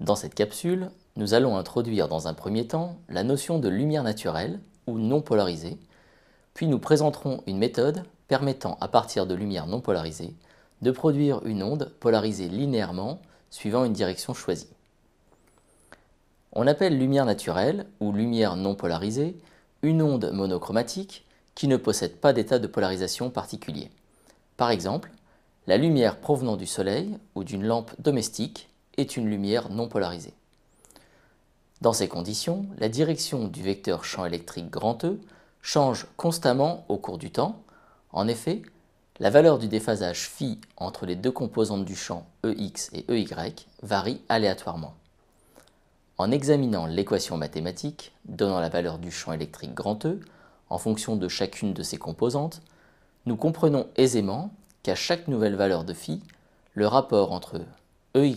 Dans cette capsule, nous allons introduire dans un premier temps la notion de lumière naturelle ou non polarisée, puis nous présenterons une méthode permettant à partir de lumière non polarisée de produire une onde polarisée linéairement suivant une direction choisie. On appelle lumière naturelle ou lumière non polarisée une onde monochromatique qui ne possède pas d'état de polarisation particulier. Par exemple, la lumière provenant du soleil ou d'une lampe domestique est une lumière non polarisée. Dans ces conditions, la direction du vecteur champ électrique grand E change constamment au cours du temps. En effet, la valeur du déphasage phi entre les deux composantes du champ EX et EY varie aléatoirement. En examinant l'équation mathématique donnant la valeur du champ électrique grand E en fonction de chacune de ses composantes, nous comprenons aisément qu'à chaque nouvelle valeur de phi, le rapport entre EY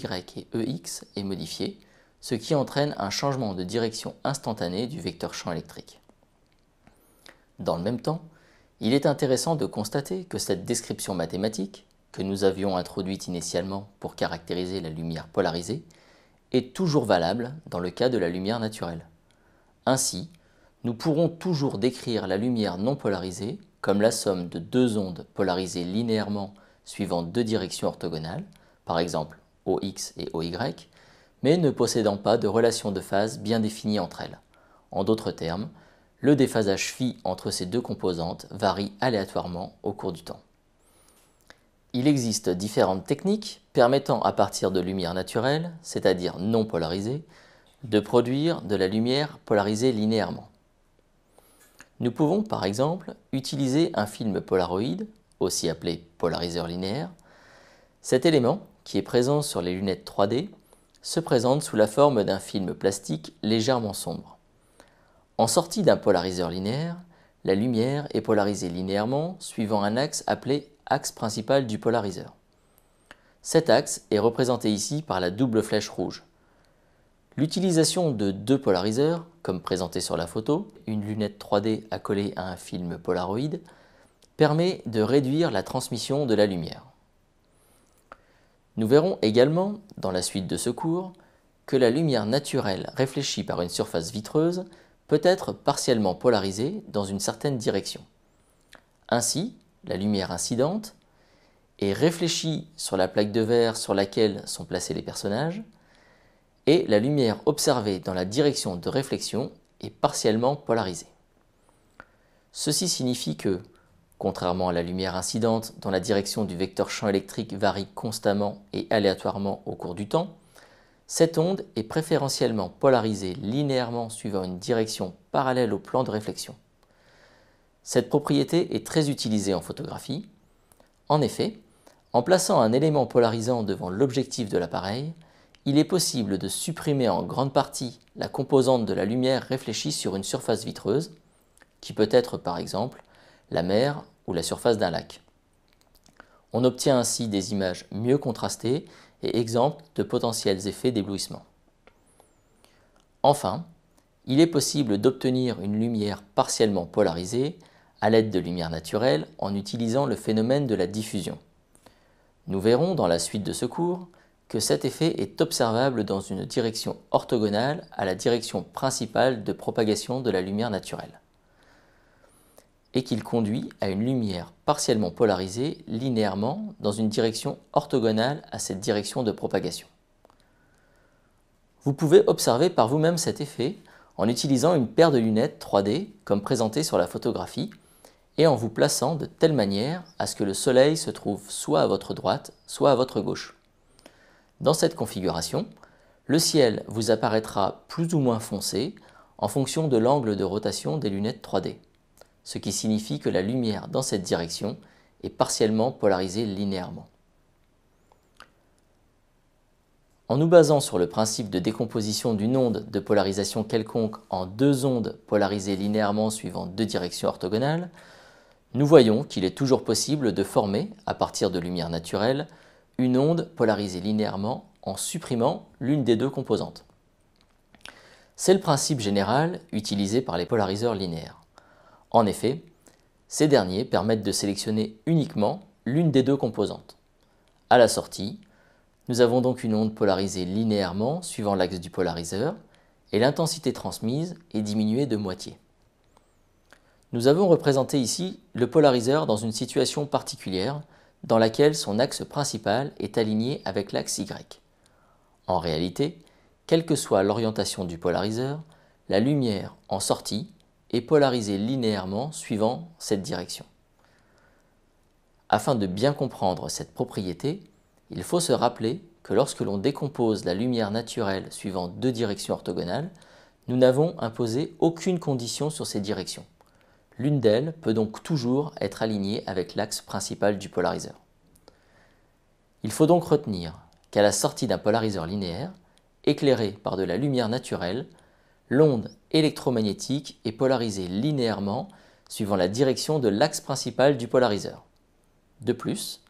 et EX est modifié, ce qui entraîne un changement de direction instantané du vecteur champ électrique. Dans le même temps, il est intéressant de constater que cette description mathématique, que nous avions introduite initialement pour caractériser la lumière polarisée, est toujours valable dans le cas de la lumière naturelle. Ainsi, nous pourrons toujours décrire la lumière non polarisée comme la somme de deux ondes polarisées linéairement suivant deux directions orthogonales, par exemple OX et OY, mais ne possédant pas de relation de phase bien définie entre elles. En d'autres termes, le déphasage phi entre ces deux composantes varie aléatoirement au cours du temps. Il existe différentes techniques permettant à partir de lumière naturelle, c'est-à-dire non polarisée, de produire de la lumière polarisée linéairement. Nous pouvons par exemple utiliser un film polaroïde, aussi appelé polariseur linéaire. Cet élément qui est présent sur les lunettes 3D, se présente sous la forme d'un film plastique légèrement sombre. En sortie d'un polariseur linéaire, la lumière est polarisée linéairement suivant un axe appelé axe principal du polariseur. Cet axe est représenté ici par la double flèche rouge. L'utilisation de deux polariseurs, comme présenté sur la photo, une lunette 3D accolée à un film polaroïde, permet de réduire la transmission de la lumière. Nous verrons également, dans la suite de ce cours, que la lumière naturelle réfléchie par une surface vitreuse peut être partiellement polarisée dans une certaine direction. Ainsi, la lumière incidente est réfléchie sur la plaque de verre sur laquelle sont placés les personnages, et la lumière observée dans la direction de réflexion est partiellement polarisée. Ceci signifie que Contrairement à la lumière incidente, dont la direction du vecteur champ électrique varie constamment et aléatoirement au cours du temps, cette onde est préférentiellement polarisée linéairement suivant une direction parallèle au plan de réflexion. Cette propriété est très utilisée en photographie. En effet, en plaçant un élément polarisant devant l'objectif de l'appareil, il est possible de supprimer en grande partie la composante de la lumière réfléchie sur une surface vitreuse, qui peut être par exemple la mer ou la surface d'un lac. On obtient ainsi des images mieux contrastées et exemptes de potentiels effets d'éblouissement. Enfin, il est possible d'obtenir une lumière partiellement polarisée à l'aide de lumière naturelle en utilisant le phénomène de la diffusion. Nous verrons dans la suite de ce cours que cet effet est observable dans une direction orthogonale à la direction principale de propagation de la lumière naturelle et qu'il conduit à une lumière partiellement polarisée linéairement dans une direction orthogonale à cette direction de propagation. Vous pouvez observer par vous-même cet effet en utilisant une paire de lunettes 3D comme présenté sur la photographie et en vous plaçant de telle manière à ce que le soleil se trouve soit à votre droite, soit à votre gauche. Dans cette configuration, le ciel vous apparaîtra plus ou moins foncé en fonction de l'angle de rotation des lunettes 3D ce qui signifie que la lumière dans cette direction est partiellement polarisée linéairement. En nous basant sur le principe de décomposition d'une onde de polarisation quelconque en deux ondes polarisées linéairement suivant deux directions orthogonales, nous voyons qu'il est toujours possible de former, à partir de lumière naturelle, une onde polarisée linéairement en supprimant l'une des deux composantes. C'est le principe général utilisé par les polariseurs linéaires. En effet, ces derniers permettent de sélectionner uniquement l'une des deux composantes. À la sortie, nous avons donc une onde polarisée linéairement suivant l'axe du polariseur et l'intensité transmise est diminuée de moitié. Nous avons représenté ici le polariseur dans une situation particulière dans laquelle son axe principal est aligné avec l'axe Y. En réalité, quelle que soit l'orientation du polariseur, la lumière en sortie est polarisé linéairement suivant cette direction. Afin de bien comprendre cette propriété, il faut se rappeler que lorsque l'on décompose la lumière naturelle suivant deux directions orthogonales, nous n'avons imposé aucune condition sur ces directions. L'une d'elles peut donc toujours être alignée avec l'axe principal du polariseur. Il faut donc retenir qu'à la sortie d'un polariseur linéaire, éclairé par de la lumière naturelle, l'onde électromagnétique est polarisée linéairement suivant la direction de l'axe principal du polariseur. De plus,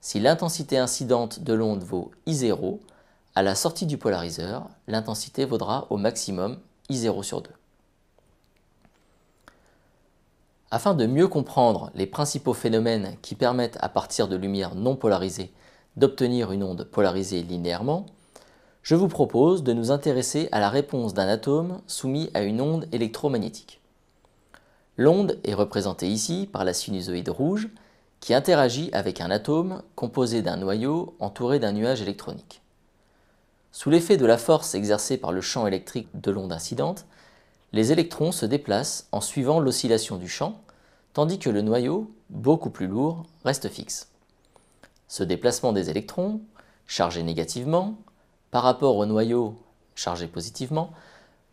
si l'intensité incidente de l'onde vaut I0, à la sortie du polariseur, l'intensité vaudra au maximum I0 sur 2. Afin de mieux comprendre les principaux phénomènes qui permettent à partir de lumière non polarisée d'obtenir une onde polarisée linéairement, je vous propose de nous intéresser à la réponse d'un atome soumis à une onde électromagnétique. L'onde est représentée ici par la sinusoïde rouge qui interagit avec un atome composé d'un noyau entouré d'un nuage électronique. Sous l'effet de la force exercée par le champ électrique de l'onde incidente, les électrons se déplacent en suivant l'oscillation du champ, tandis que le noyau, beaucoup plus lourd, reste fixe. Ce déplacement des électrons, chargé négativement, par rapport au noyau chargé positivement,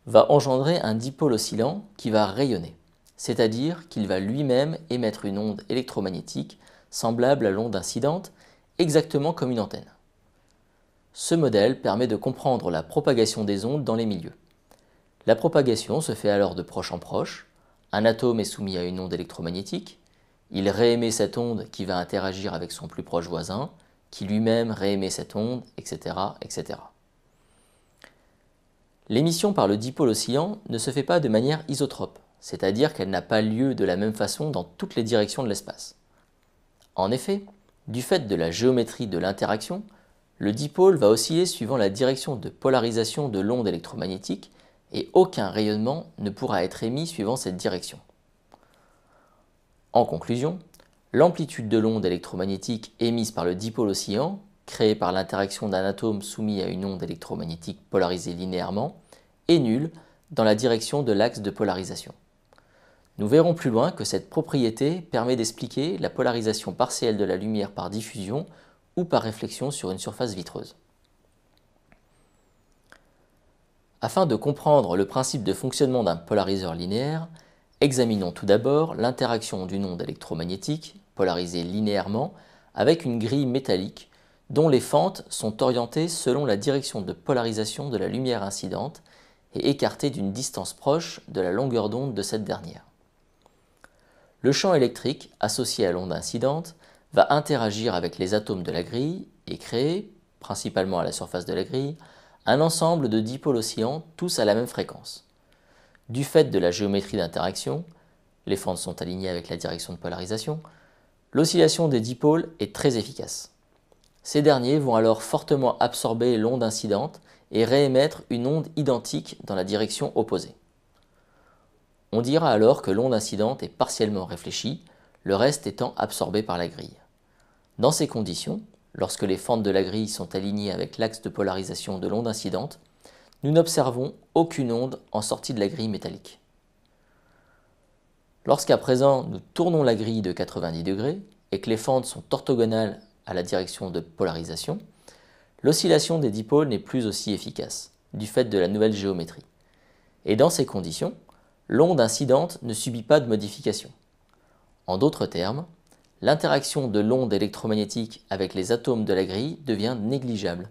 va engendrer un dipôle oscillant qui va rayonner, c'est-à-dire qu'il va lui-même émettre une onde électromagnétique semblable à l'onde incidente, exactement comme une antenne. Ce modèle permet de comprendre la propagation des ondes dans les milieux. La propagation se fait alors de proche en proche. Un atome est soumis à une onde électromagnétique. Il réémet cette onde qui va interagir avec son plus proche voisin qui lui-même réémet cette onde, etc. etc. L'émission par le dipôle oscillant ne se fait pas de manière isotrope, c'est-à-dire qu'elle n'a pas lieu de la même façon dans toutes les directions de l'espace. En effet, du fait de la géométrie de l'interaction, le dipôle va osciller suivant la direction de polarisation de l'onde électromagnétique et aucun rayonnement ne pourra être émis suivant cette direction. En conclusion, l'amplitude de l'onde électromagnétique émise par le dipôle oscillant, créée par l'interaction d'un atome soumis à une onde électromagnétique polarisée linéairement, est nulle dans la direction de l'axe de polarisation. Nous verrons plus loin que cette propriété permet d'expliquer la polarisation partielle de la lumière par diffusion ou par réflexion sur une surface vitreuse. Afin de comprendre le principe de fonctionnement d'un polariseur linéaire, examinons tout d'abord l'interaction d'une onde électromagnétique polarisée linéairement, avec une grille métallique dont les fentes sont orientées selon la direction de polarisation de la lumière incidente et écartées d'une distance proche de la longueur d'onde de cette dernière. Le champ électrique associé à l'onde incidente va interagir avec les atomes de la grille et créer, principalement à la surface de la grille, un ensemble de dipôles oscillants tous à la même fréquence. Du fait de la géométrie d'interaction, les fentes sont alignées avec la direction de polarisation, L'oscillation des dipôles est très efficace. Ces derniers vont alors fortement absorber l'onde incidente et réémettre une onde identique dans la direction opposée. On dira alors que l'onde incidente est partiellement réfléchie, le reste étant absorbé par la grille. Dans ces conditions, lorsque les fentes de la grille sont alignées avec l'axe de polarisation de l'onde incidente, nous n'observons aucune onde en sortie de la grille métallique. Lorsqu'à présent nous tournons la grille de 90 degrés et que les fentes sont orthogonales à la direction de polarisation, l'oscillation des dipôles n'est plus aussi efficace, du fait de la nouvelle géométrie. Et dans ces conditions, l'onde incidente ne subit pas de modification. En d'autres termes, l'interaction de l'onde électromagnétique avec les atomes de la grille devient négligeable.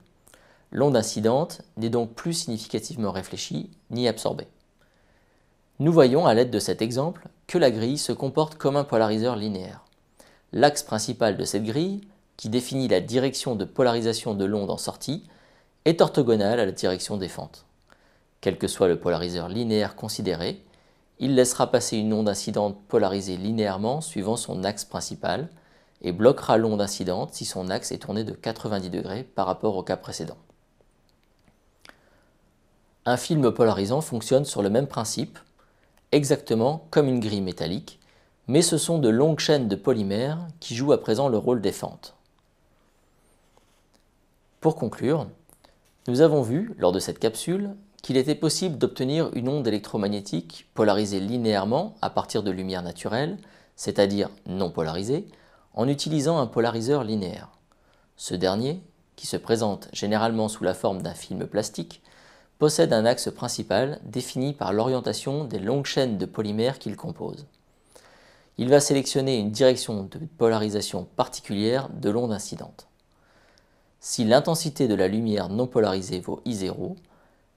L'onde incidente n'est donc plus significativement réfléchie ni absorbée. Nous voyons à l'aide de cet exemple que la grille se comporte comme un polariseur linéaire. L'axe principal de cette grille, qui définit la direction de polarisation de l'onde en sortie, est orthogonal à la direction des fentes. Quel que soit le polariseur linéaire considéré, il laissera passer une onde incidente polarisée linéairement suivant son axe principal et bloquera l'onde incidente si son axe est tourné de 90 degrés par rapport au cas précédent. Un film polarisant fonctionne sur le même principe exactement comme une grille métallique, mais ce sont de longues chaînes de polymères qui jouent à présent le rôle des fentes. Pour conclure, nous avons vu, lors de cette capsule, qu'il était possible d'obtenir une onde électromagnétique polarisée linéairement à partir de lumière naturelle, c'est-à-dire non polarisée, en utilisant un polariseur linéaire. Ce dernier, qui se présente généralement sous la forme d'un film plastique, possède un axe principal défini par l'orientation des longues chaînes de polymères qu'il compose. Il va sélectionner une direction de polarisation particulière de l'onde incidente. Si l'intensité de la lumière non polarisée vaut I0,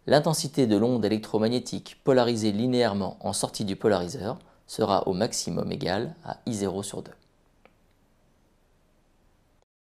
l'intensité de l'onde électromagnétique polarisée linéairement en sortie du polariseur sera au maximum égale à I0 sur 2.